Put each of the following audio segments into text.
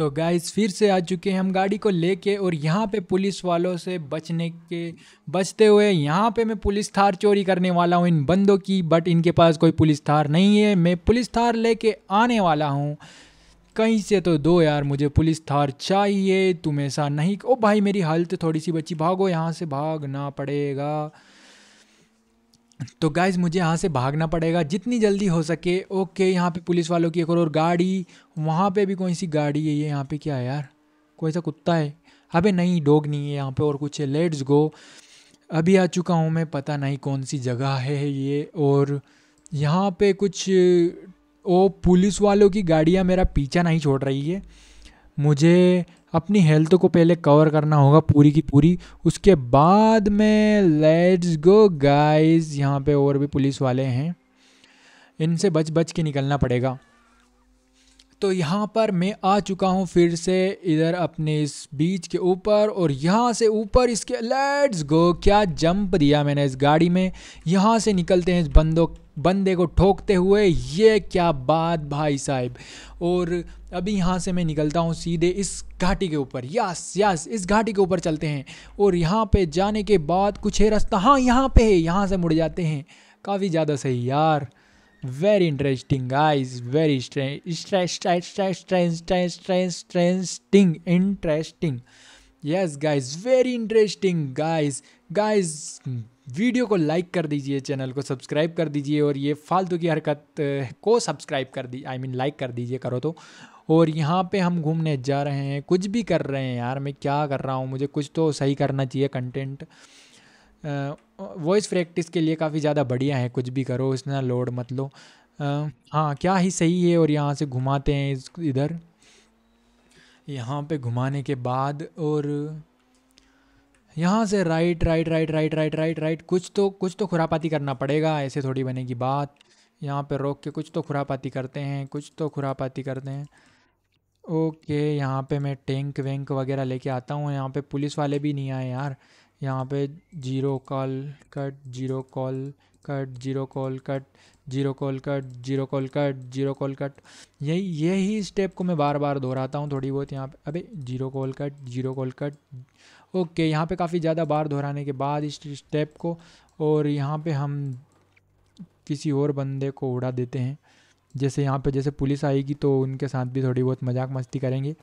तो गाइस फिर से आ चुके हैं हम गाड़ी को लेके और यहाँ पे पुलिस वालों से बचने के बचते हुए यहाँ पे मैं पुलिस थार चोरी करने वाला हूँ इन बंदों की बट इनके पास कोई पुलिस थार नहीं है मैं पुलिस थार लेके आने वाला हूँ कहीं से तो दो यार मुझे पुलिस थार चाहिए तुम ऐसा नहीं ओ भाई मेरी हालत थोड़ी सी बची भागो यहाँ से भागना पड़ेगा तो गाइज़ मुझे यहाँ से भागना पड़ेगा जितनी जल्दी हो सके ओके यहाँ पे पुलिस वालों की एक और, और गाड़ी वहाँ पे भी कोई सी गाड़ी है ये यहाँ पे क्या है यार कोई सा कुत्ता है अबे नहीं डॉग नहीं है यहाँ पे और कुछ है लेट्स गो अभी आ चुका हूँ मैं पता नहीं कौन सी जगह है ये और यहाँ पे कुछ ओ पुलिस वालों की गाड़ियाँ मेरा पीछा नहीं छोड़ रही है मुझे अपनी हेल्थ को पहले कवर करना होगा पूरी की पूरी उसके बाद में लेट्स गो गाइस यहाँ पे और भी पुलिस वाले हैं इनसे बच बच के निकलना पड़ेगा तो यहाँ पर मैं आ चुका हूँ फिर से इधर अपने इस बीच के ऊपर और यहाँ से ऊपर इसके लेट्स गो क्या जंप दिया मैंने इस गाड़ी में यहाँ से निकलते हैं इस बंदों बंदे को ठोकते हुए ये क्या बात भाई साहब और अभी यहाँ से मैं निकलता हूँ सीधे इस घाटी के ऊपर यस यस इस घाटी के ऊपर चलते हैं और यहाँ पे जाने के बाद कुछ है रास्ता हाँ यहाँ पे है यहाँ से मुड़ जाते हैं काफ़ी ज़्यादा सही यार very interesting guys very strange interesting yes guys very interesting guys guys video को लाइक कर दीजिए चैनल को सब्सक्राइब कर दीजिए और ये फालतू की हरकत को सब्सक्राइब कर दी आई मीन लाइक कर दीजिए करो तो और यहाँ पे हम घूमने जा रहे हैं कुछ भी कर रहे हैं यार मैं क्या कर रहा हूँ मुझे कुछ तो सही करना चाहिए कंटेंट वॉइस प्रैक्टिस के लिए काफ़ी ज़्यादा बढ़िया है कुछ भी करो इसमें लोड मत लो आ, हाँ क्या ही सही है और यहाँ से घुमाते हैं इधर यहाँ पे घुमाने के बाद और यहाँ से right right right right right right right कुछ तो कुछ तो खुरापाती करना पड़ेगा ऐसे थोड़ी बनेगी बात यहाँ पे रोक के कुछ तो खुरापाती करते हैं कुछ तो खुरापाती करते हैं ओके यहाँ पे मैं टैंक वैंक वगैरह लेके आता हूँ यहाँ पे पुलिस वाले भी नहीं आए यार यहाँ पे zero call cut zero call cut zero call cut zero call cut zero call cut zero call cut यही यही स्टेप को मैं बार बार दोहराता हूँ थोड़ी बहुत यहाँ पे अबे zero call cut zero call cut okay यहाँ पे काफ़ी ज़्यादा बार दोहराने के बाद इस स्टेप को और यहाँ पे हम किसी और बंदे को उड़ा देते हैं जैसे यहाँ पे जैसे पुलिस आएगी तो उनके साथ भी थोड़ी बहुत मजाक मस्ती करेंगे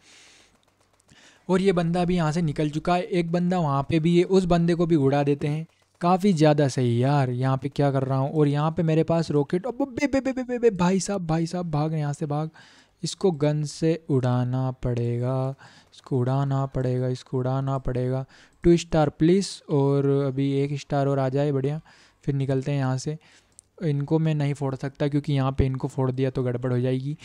और ये बंदा भी यहाँ से निकल चुका है एक बंदा वहाँ पे भी है उस बंदे को भी उड़ा देते हैं काफ़ी ज़्यादा सही यार यहाँ पे क्या कर रहा हूँ और यहाँ पे मेरे पास रॉकेट अब बे बे बे बे बे बे भाई साहब भाई साहब भाग यहाँ से भाग इसको गन से उड़ाना पड़ेगा इसको उड़ाना पड़ेगा इसको उड़ाना पड़ेगा टू स्टार प्लीज़ और अभी एक स्टार और आ जाए बढ़िया फिर निकलते हैं यहाँ से इनको मैं नहीं फोड़ सकता क्योंकि यहाँ पे इनको फोड़ दिया तो गड़बड़ हो जाएगी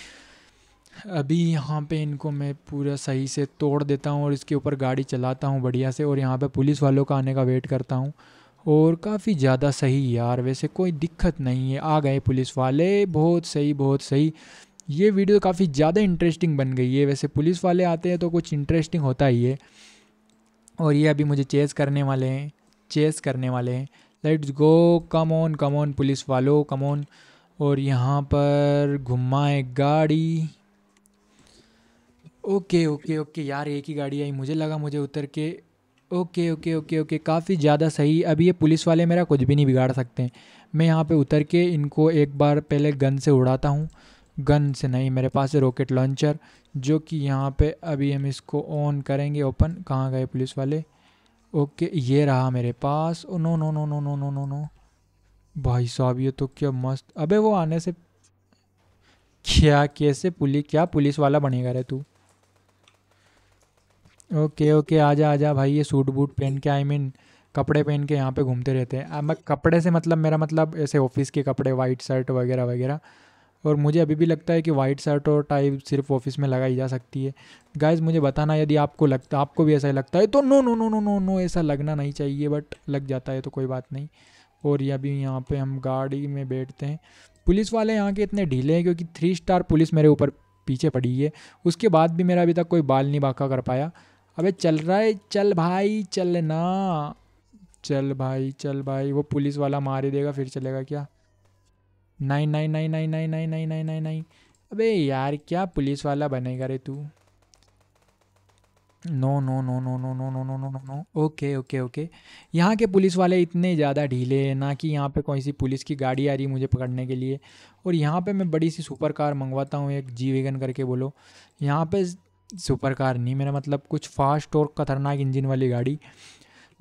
अभी यहाँ पे इनको मैं पूरा सही से तोड़ देता हूँ और इसके ऊपर गाड़ी चलाता हूँ बढ़िया से और यहाँ पे पुलिस वालों का आने का वेट करता हूँ और काफ़ी ज़्यादा सही यार वैसे कोई दिक्कत नहीं है आ गए पुलिस वाले बहुत सही बहुत सही ये वीडियो काफ़ी ज़्यादा इंटरेस्टिंग बन गई है वैसे पुलिस वाले आते हैं तो कुछ इंटरेस्टिंग होता ही है और ये अभी मुझे चेस करने वाले हैं चेस करने वाले हैं let's go come on come on police वालों कम ऑन और यहाँ पर घुमाए गाड़ी ओके ओके ओके यार एक ही गाड़ी आई मुझे लगा मुझे उतर के ओके ओके ओके ओके काफ़ी ज़्यादा सही अभी ये पुलिस वाले मेरा कुछ भी नहीं बिगाड़ सकते हैं मैं यहाँ पे उतर के इनको एक बार पहले गन से उड़ाता हूँ गन से नहीं मेरे पास है रॉकेट लॉन्चर जो कि यहाँ पे अभी हम इसको ऑन करेंगे ओपन कहाँ गए पुलिस वाले ओके ये रहा मेरे पास oh no no no no no no no no भाई साहब ये तो क्या मस्त अबे वो आने से क्या कैसे पुलिस क्या पुलिस वाला बनेगा रे तू ओके ओके आजा आजा भाई ये सूट बूट पहन के आई मीन कपड़े पहन के यहाँ पे घूमते रहते हैं अब मैं कपड़े से मतलब मेरा मतलब ऐसे ऑफिस के कपड़े वाइट शर्ट वगैरह वगैरह और मुझे अभी भी लगता है कि वाइट शर्ट और टाई सिर्फ ऑफिस में लगाई जा सकती है गाइज मुझे बताना यदि आपको लगता आपको भी ऐसा ही लगता है तो no no no no no no ऐसा लगना नहीं चाहिए बट लग जाता है तो कोई बात नहीं और ये अभी यहाँ पे हम गाड़ी में बैठते हैं पुलिस वाले यहाँ के इतने ढीले हैं क्योंकि थ्री स्टार पुलिस मेरे ऊपर पीछे पड़ी है उसके बाद भी मेरा अभी तक कोई बाल नहीं बाका कर पाया अबे चल रहा है चल भाई चलना चल भाई चल भाई वो पुलिस वाला मार ही देगा फिर चलेगा क्या नहीं नहीं नहीं नहीं नहीं नहीं नहीं नहीं नहीं नहीं अबे यार क्या पुलिस वाला बनेगा रे तू no no no no no no no no no no no okay okay okay यहाँ के पुलिस वाले इतने ज़्यादा ढीले हैं ना कि यहाँ पे कोई सी पुलिस की गाड़ी आ रही मुझे पकड़ने के लिए और यहाँ पे मैं बड़ी सी सुपर कार मंगवाता हूँ एक जी वेगन करके बोलो यहाँ पे सुपर कार नहीं मेरा मतलब कुछ फास्ट और खतरनाक इंजन वाली गाड़ी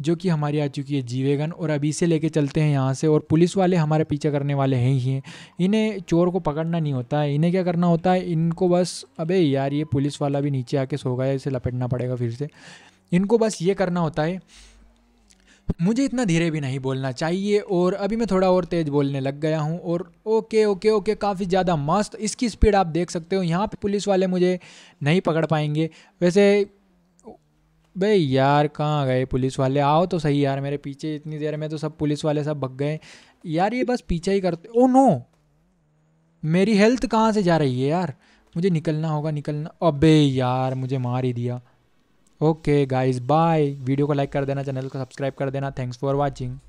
जो कि हमारी आ चुकी है जीवेगन और अभी से लेके चलते हैं यहाँ से और पुलिस वाले हमारे पीछे करने वाले हैं ही हैं इन्हें चोर को पकड़ना नहीं होता है इन्हें क्या करना होता है इनको बस अबे यार ये पुलिस वाला भी नीचे आके सो गया इसे लपेटना पड़ेगा फिर से इनको बस ये करना होता है मुझे इतना धीरे भी नहीं बोलना चाहिए और अभी मैं थोड़ा और तेज़ बोलने लग गया हूँ और ओके ओके ओके काफ़ी ज़्यादा मस्त इसकी स्पीड आप देख सकते हो यहाँ पे पुलिस वाले मुझे नहीं पकड़ पाएंगे वैसे भाई यार कहाँ गए पुलिस वाले आओ तो सही यार मेरे पीछे इतनी देर में तो सब पुलिस वाले सब भग गए यार ये बस पीछे ही करते ओ नो मेरी हेल्थ कहाँ से जा रही है यार मुझे निकलना होगा निकलना अबे यार मुझे मार ही दिया ओके गाइस बाय वीडियो को लाइक कर देना चैनल को सब्सक्राइब कर देना थैंक्स फॉर वॉचिंग